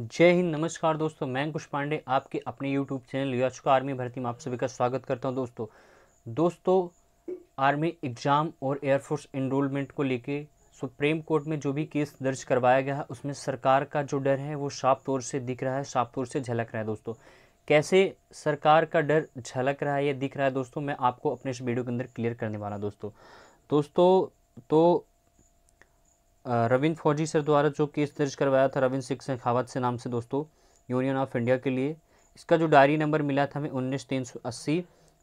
जय हिंद नमस्कार दोस्तों मैं कुश पांडे आपके अपने यूट्यूब चैनल याचुका आर्मी भर्ती में आप सभी का स्वागत करता हूं दोस्तों दोस्तों आर्मी एग्ज़ाम और एयरफोर्स इनरोलमेंट को लेके सुप्रीम कोर्ट में जो भी केस दर्ज करवाया गया है उसमें सरकार का जो डर है वो साफ तौर से दिख रहा है साफ तौर से झलक रहा है दोस्तों कैसे सरकार का डर झलक रहा है या दिख रहा है दोस्तों मैं आपको अपने इस वीडियो के अंदर क्लियर करने वाला दोस्तों दोस्तों तो रविंद फौजी सर द्वारा जो केस दर्ज करवाया था रविंद सिंह शेखावत से नाम से दोस्तों यूनियन ऑफ इंडिया के लिए इसका जो डायरी नंबर मिला था हमें उन्नीस तीन सौ अस्सी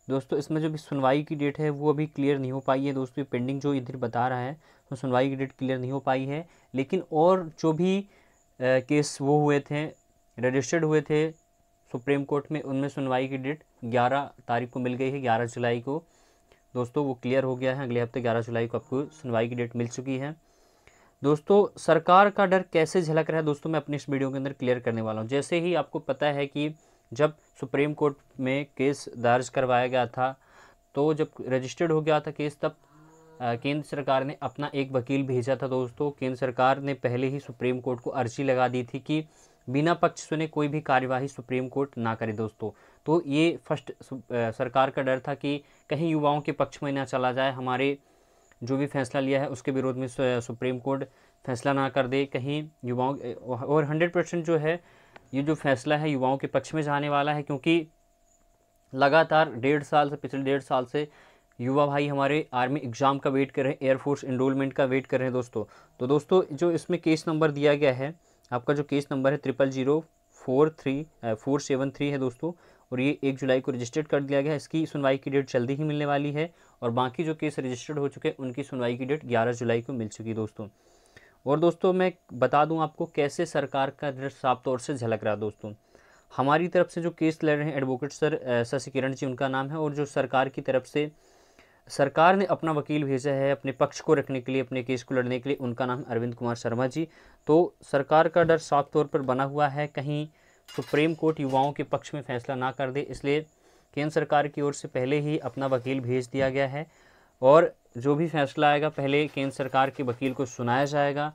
दोस्तों इसमें जो भी सुनवाई की डेट है वो अभी क्लियर नहीं हो पाई है दोस्तों ये पेंडिंग जो इधर बता रहा है तो सुनवाई की डेट क्लियर नहीं हो पाई है लेकिन और जो भी आ, केस वो हुए थे रजिस्टर्ड हुए थे सुप्रीम कोर्ट में उनमें सुनवाई की डेट ग्यारह तारीख को मिल गई है ग्यारह जुलाई को दोस्तों वो क्लियर हो गया है अगले हफ्ते ग्यारह जुलाई को आपको सुनवाई की डेट मिल चुकी है दोस्तों सरकार का डर कैसे झलक रहा है दोस्तों मैं अपनी इस वीडियो के अंदर क्लियर करने वाला हूँ जैसे ही आपको पता है कि जब सुप्रीम कोर्ट में केस दर्ज करवाया गया था तो जब रजिस्टर्ड हो गया था केस तब केंद्र सरकार ने अपना एक वकील भेजा था दोस्तों केंद्र सरकार ने पहले ही सुप्रीम कोर्ट को अर्जी लगा दी थी कि बिना पक्ष सुने कोई भी कार्यवाही सुप्रीम कोर्ट ना करे दोस्तों तो ये फर्स्ट सरकार का डर था कि कहीं युवाओं के पक्ष में ना चला जाए हमारे जो भी फैसला लिया है उसके विरोध में सुप्रीम कोर्ट फैसला ना कर दे कहीं युवाओं और हंड्रेड परसेंट जो है ये जो फैसला है युवाओं के पक्ष में जाने वाला है क्योंकि लगातार डेढ़ साल से पिछले डेढ़ साल से युवा भाई हमारे आर्मी एग्ज़ाम का वेट कर रहे हैं एयरफोर्स इनरोलमेंट का वेट कर रहे हैं दोस्तों तो दोस्तों जो इसमें केस नंबर दिया गया है आपका जो केस नंबर है triple zero four three four seven three है दोस्तों और ये एक जुलाई को रजिस्टर्ड कर दिया गया है इसकी सुनवाई की डेट जल्दी ही मिलने वाली है और बाकी जो केस रजिस्टर्ड हो चुके हैं उनकी सुनवाई की डेट ग्यारह जुलाई को मिल चुकी है दोस्तों और दोस्तों मैं बता दूं आपको कैसे सरकार का ऋण साफ तौर से झलक रहा दोस्तों हमारी तरफ से जो केस लड़ रहे हैं एडवोकेट सर शशि किरण जी उनका नाम है और जो सरकार की तरफ से सरकार ने अपना वकील भेजा है अपने पक्ष को रखने के लिए अपने केस को लड़ने के लिए उनका नाम अरविंद कुमार शर्मा जी तो सरकार का डर साफ तौर पर बना हुआ है कहीं सुप्रीम कोर्ट युवाओं के पक्ष में फैसला ना कर दे इसलिए केंद्र सरकार की ओर से पहले ही अपना वकील भेज दिया गया है और जो भी फैसला आएगा पहले केंद्र सरकार के वकील को सुनाया जाएगा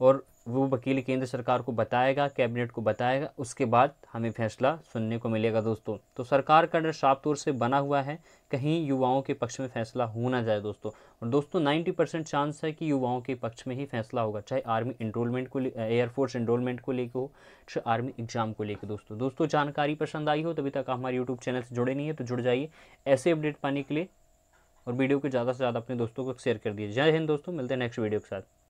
और वो वकील केंद्र सरकार को बताएगा कैबिनेट को बताएगा उसके बाद हमें फैसला सुनने को मिलेगा दोस्तों तो सरकार का डर साफ तौर से बना हुआ है कहीं युवाओं के पक्ष में फैसला हो ना जाए दोस्तों और दोस्तों 90 परसेंट चांस है कि युवाओं के पक्ष में ही फैसला होगा चाहे आर्मी इनरोलमेंट को एयरफोर्स इनरोलमेंट को लेकर हो चाहे आर्मी एग्जाम को लेकर दोस्तों दोस्तों जानकारी पसंद आई हो तभी तक आप हमारे यूट्यूब चैनल से जुड़े नहीं है तो जुड़ जाइए ऐसे अपडेट पाने के लिए और वीडियो को ज़्यादा से ज़्यादा अपने दोस्तों को शेयर कर दीजिए जय हिंद दोस्तों मिलते हैं नेक्स्ट वीडियो के साथ